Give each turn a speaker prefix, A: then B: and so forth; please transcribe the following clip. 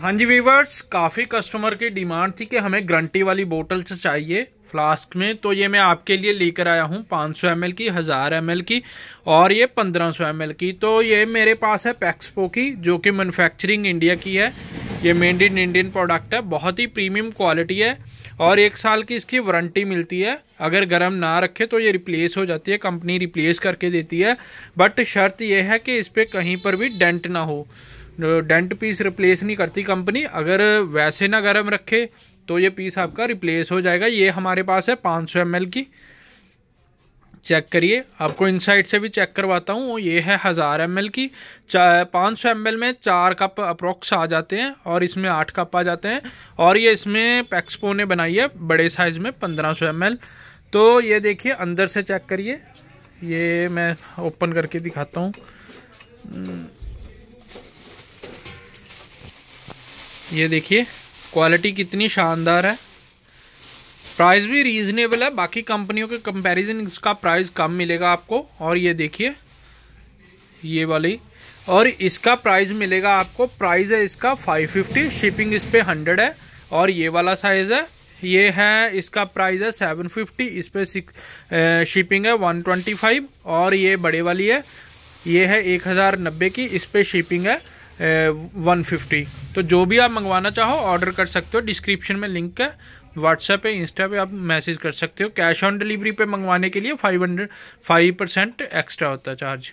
A: हाँ जी वीवर्स काफ़ी कस्टमर की डिमांड थी कि हमें ग्रंटी वाली बोटल से चाहिए फ्लास्क में तो ये मैं आपके लिए लेकर आया हूँ 500 सौ की हज़ार एम की और ये 1500 सौ की तो ये मेरे पास है पैक्सपो की जो कि मैन्युफैक्चरिंग इंडिया की है ये मेड इन इंडियन प्रोडक्ट है बहुत ही प्रीमियम क्वालिटी है और एक साल की इसकी वारंटी मिलती है अगर गर्म ना रखे तो ये रिप्लेस हो जाती है कंपनी रिप्लेस करके देती है बट शर्त यह है कि इस पर कहीं पर भी डेंट ना हो डेंट पीस रिप्लेस नहीं करती कंपनी अगर वैसे ना गर्म रखे तो ये पीस आपका रिप्लेस हो जाएगा ये हमारे पास है 500 सौ की चेक करिए आपको इनसाइड से भी चेक करवाता हूँ ये है हज़ार एम की पाँच सौ एम में चार कप अप्रोक्स आ जाते हैं और इसमें आठ कप आ जाते हैं और ये इसमें पैक्सपो ने बनाई है बड़े साइज़ में पंद्रह सौ एम तो ये देखिए अंदर से चेक करिए ये मैं ओपन करके दिखाता हूँ ये देखिए क्वालिटी कितनी शानदार है प्राइस भी रीजनेबल है बाकी कंपनियों के कंपैरिजन इसका प्राइस कम मिलेगा आपको और ये देखिए ये वाली और इसका प्राइस मिलेगा आपको प्राइस है इसका 550 शिपिंग इस पर हंड्रेड है और ये वाला साइज़ है ये है इसका प्राइस है 750 इस पर शिपिंग है 125 और ये बड़े वाली है ये है एक की इस पर शिपिंग है वन फिफ्टी तो जो भी आप मंगवाना चाहो ऑर्डर कर सकते हो डिस्क्रिप्शन में लिंक है व्हाट्सएप पे इंस्टा पे आप मैसेज कर सकते हो कैश ऑन डिलीवरी पे मंगवाने के लिए five hundred five percent extra होता है चार्ज